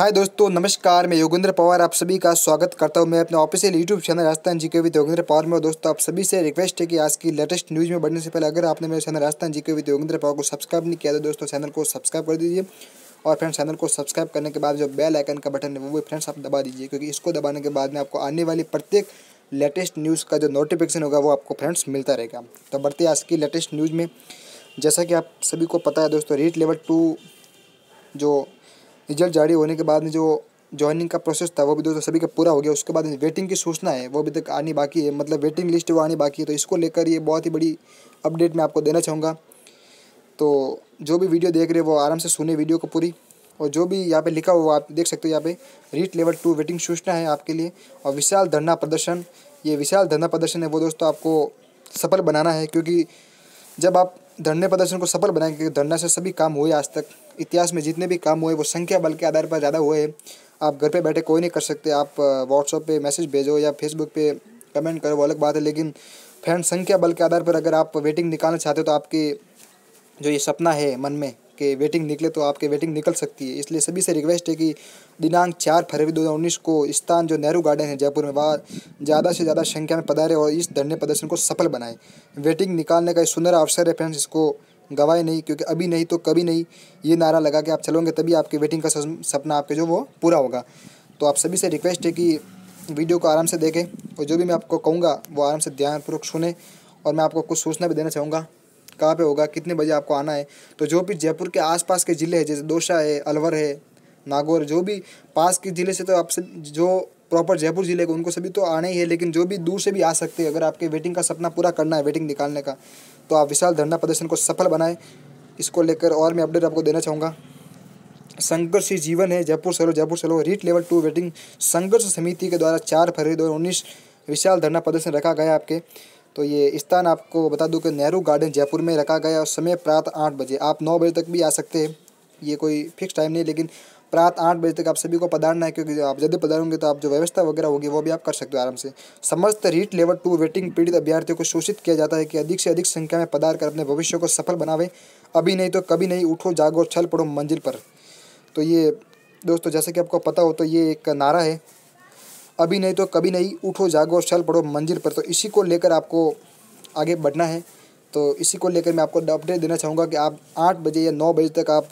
हाय दोस्तों नमस्कार मैं योगेंद्र पवार आप सभी का स्वागत करता हूं मैं अपने ऑफिशियल यूट्यूब चैनल राजस्थान जी के विद योगेंद्र पवार में दोस्तों आप सभी से रिक्वेस्ट है कि आज की लेटेस्ट न्यूज़ में बढ़ने से पहले अगर आपने मेरे चैनल राजस्थान जी के विद योगेंद्र पवार को सब्सक्राइब नहीं किया तो दोस्तों चैनल को सब्सक्राइब कर दीजिए और फ्रेंड्स चैनल को सब्सक्राइब करने के बाद जो बेल आइकन का बटन है वो भी फ्रेंड्स आप दबा दीजिए क्योंकि इसको दबाने के बाद में आपको आने वाली प्रत्येक लेटेस्ट न्यूज़ का जो नोटिफिकेशन होगा वो आपको फ्रेंड्स मिलता रहेगा तो बढ़ते आज की लेटेस्ट न्यूज़ में जैसा कि आप सभी को पता है दोस्तों रेट लेवल टू जो रिजल्ट जारी होने के बाद में जो ज्वाइनिंग का प्रोसेस था वो भी दोस्तों सभी का पूरा हो गया उसके बाद वेटिंग की सूचना है वो अभी तक आनी बाकी है मतलब वेटिंग लिस्ट वो आनी बाकी है तो इसको लेकर ये बहुत ही बड़ी अपडेट मैं आपको देना चाहूँगा तो जो भी वीडियो देख रहे हो वो आराम से सुने वीडियो को पूरी और जो भी यहाँ पे लिखा हुआ वो आप देख सकते हो यहाँ पे रीट लेवल टू वेटिंग सूचना है आपके लिए और विशाल धरना प्रदर्शन ये विशाल धरना प्रदर्शन है वो दोस्तों आपको सफल बनाना है क्योंकि जब आप धरने प्रदर्शन को सफल बनाएंगे क्योंकि धरना से सभी काम हुए आज तक इतिहास में जितने भी काम हुए वो संख्या बल के आधार पर ज़्यादा हुए हैं आप घर पे बैठे कोई नहीं कर सकते आप व्हाट्सअप पे मैसेज भेजो या फेसबुक पे कमेंट करो वो अलग बात है लेकिन फ्रेंड संख्या बल के आधार पर अगर आप वेटिंग निकालना चाहते हो तो आपकी जो ये सपना है मन में आपके वेटिंग निकले तो आपके वेटिंग निकल सकती है इसलिए सभी से रिक्वेस्ट है कि दिनांक चार फरवरी दो को स्थान जो नेहरू गार्डन है जयपुर में वहाँ ज़्यादा से ज़्यादा संख्या में पधारे और इस धरने प्रदर्शन को सफल बनाए वेटिंग निकालने का सुंदर अवसर है फ्रेंड्स इसको गवाए नहीं क्योंकि अभी नहीं तो कभी नहीं ये नारा लगा के आप चलोगे तभी आपके वेटिंग का सपना आपके जो वो पूरा होगा तो आप सभी से रिक्वेस्ट है कि वीडियो को आराम से देखें और जो भी मैं आपको कहूँगा वो आराम से ध्यानपूर्वक सुने और मैं आपको कुछ सूचना भी देना चाहूँगा कहाँ पे होगा कितने बजे आपको आना है तो जो भी जयपुर के आसपास के ज़िले हैं जैसे दोशा है अलवर है नागौर जो भी पास के ज़िले से तो आपसे जो प्रॉपर जयपुर ज़िले के उनको सभी तो आना ही है लेकिन जो भी दूर से भी आ सकते हैं अगर आपके वेटिंग का सपना पूरा करना है वेटिंग निकालने का तो आप विशाल धरना प्रदर्शन को सफल बनाएं इसको लेकर और मैं अपडेट आपको देना चाहूँगा संघर्ष जीवन है जयपुर सलो जयपुर सरो रीट लेवल टू वेटिंग संघर्ष समिति के द्वारा चार फरवरी दो विशाल धरना प्रदर्शन रखा गया आपके तो ये स्थान आपको बता दूं कि नेहरू गार्डन जयपुर में रखा गया और समय प्रात आठ बजे आप नौ बजे तक भी आ सकते हैं ये कोई फिक्स टाइम नहीं लेकिन प्रात आठ बजे तक आप सभी को पधारना है क्योंकि आप जल्दी पधारोगे तो आप जो व्यवस्था वगैरह होगी वो भी आप कर सकते हो आराम से समस्त रीट लेवल टू वेटिंग पीड़ित अभ्यर्थियों को सूचित किया जाता है कि अधिक से अधिक संख्या में पधार कर अपने भविष्य को सफल बनावे अभी नहीं तो कभी नहीं उठो जागो छल पड़ो मंजिल पर तो ये दोस्तों जैसे कि आपको पता हो तो ये एक नारा है अभी नहीं तो कभी नहीं उठो जागो और चल पड़ो मंजिल पर तो इसी को लेकर आपको आगे बढ़ना है तो इसी को लेकर मैं आपको अपडेट देना चाहूँगा कि आप आठ बजे या नौ बजे तक आप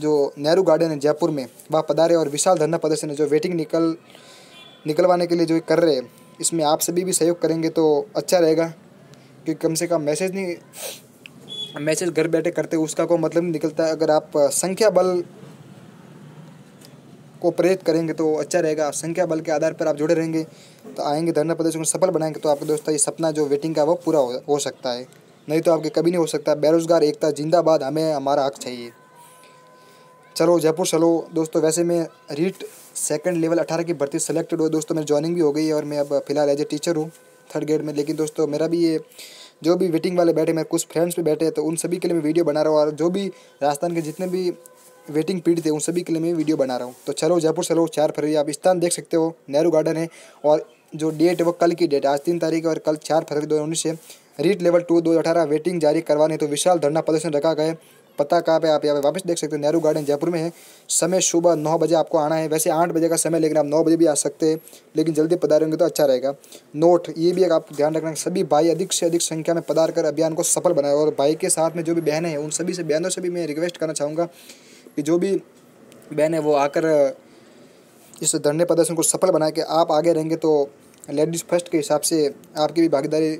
जो नेहरू गार्डन है जयपुर में वहाँ पधारे और विशाल धरना प्रदर्शन है जो वेटिंग निकल निकलवाने के लिए जो कर रहे हैं इसमें आप सभी भी सहयोग करेंगे तो अच्छा रहेगा क्योंकि कम से कम मैसेज नहीं मैसेज घर बैठे करते उसका कोई मतलब नहीं निकलता अगर आप संख्या बल को प्रेरित करेंगे तो अच्छा रहेगा संख्या बल के आधार पर आप जुड़े रहेंगे तो आएंगे धरना प्रदर्शन को सफल बनाएंगे तो आपके दोस्तों ये सपना जो वेटिंग का वो पूरा हो, हो सकता है नहीं तो आपके कभी नहीं हो सकता बेरोजगार एकता जिंदाबाद हमें हमारा हक चाहिए चलो जयपुर चलो दोस्तों वैसे मैं रीट सेकंड लेवल अठारह की भर्ती सेलेक्टेड हुआ दोस्तों मेरी ज्वाइनिंग भी हो गई है और मैं अब फिलहाल एज ए टीचर हूँ थर्ड ग्रेड में लेकिन दोस्तों मेरा भी ये जो भी वेटिंग वाले बैठे मेरे कुछ फ्रेंड्स भी बैठे हैं तो उन सभी के लिए मैं वीडियो बना रहा हूँ और जो भी राजस्थान के जितने भी वेटिंग पीड़ित है उन सभी के लिए मैं वीडियो बना रहा हूँ तो चलो जयपुर चलो चार फरवरी आप स्थान देख सकते हो नेहरू गार्डन है और जो डेट है वो कल की डेट आज तीन तारीख और कल चार फरवरी दो उन्नीस से रीट लेवल टू दो अठारह वेटिंग जारी करवाने तो विशाल धरना प्रदर्शन रखा गया पता कहाँ पे आप यहाँ पे वापस देख सकते हो नेहरू गार्डन जयपुर में है समय सुबह नौ बजे आपको आना है वैसे आठ बजे का समय लेकिन आप नौ बजे भी आ सकते हैं लेकिन जल्दी पधारेंगे तो अच्छा रहेगा नोट ये भी एक आप ध्यान रखना सभी भाई अधिक से अधिक संख्या में पधार कर अभियान को सफल बनाए और भाई के साथ में जो भी बहनें हैं उन सभी से बहनों से भी मैं रिक्वेस्ट करना चाहूँगा कि जो भी बहन है वो आकर इस धरने प्रदर्शन को सफल बनाए के आप आगे रहेंगे तो लेडीज़ फर्स्ट के हिसाब से आपकी भी भागीदारी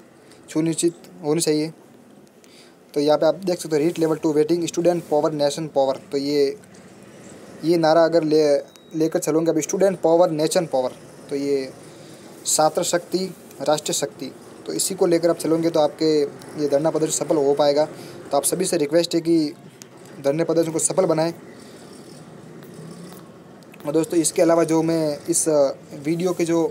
सुनिश्चित होनी चाहिए तो यहाँ पे आप देख सकते हो REET level two waiting student power nation power तो ये ये नारा अगर ले लेकर चलोगे अब स्टूडेंट पावर नेशन पावर तो ये छात्र शक्ति राष्ट्रीय शक्ति तो इसी को लेकर आप चलोगे तो आपके ये धरना प्रदर्शन सफल हो पाएगा तो आप सभी से रिक्वेस्ट है कि धरने प्रदर्शन को सफल बनाएं और दोस्तों इसके अलावा जो मैं इस वीडियो के जो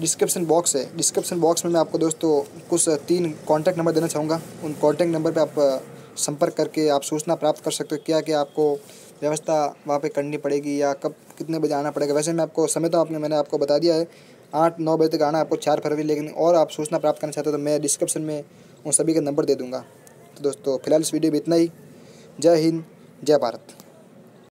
डिस्क्रिप्शन बॉक्स है डिस्क्रिप्शन बॉक्स में मैं आपको दोस्तों कुछ तीन कॉन्टैक्ट नंबर देना चाहूँगा उन कॉन्टैक्ट नंबर पर आप संपर्क करके आप सूचना प्राप्त कर सकते हो क्या क्या आपको व्यवस्था वहाँ पे करनी पड़ेगी या कब कितने बजे आना पड़ेगा वैसे मैं आपको समय तो आपने मैंने आपको बता दिया है आठ नौ बजे तक आना आपको चार फरवरी लेकिन और आप सूचना प्राप्त करना चाहते हो तो मैं डिस्क्रिप्शन में उन सभी का नंबर दे दूँगा तो दोस्तों फिलहाल इस वीडियो में इतना ही जय हिंद जय भारत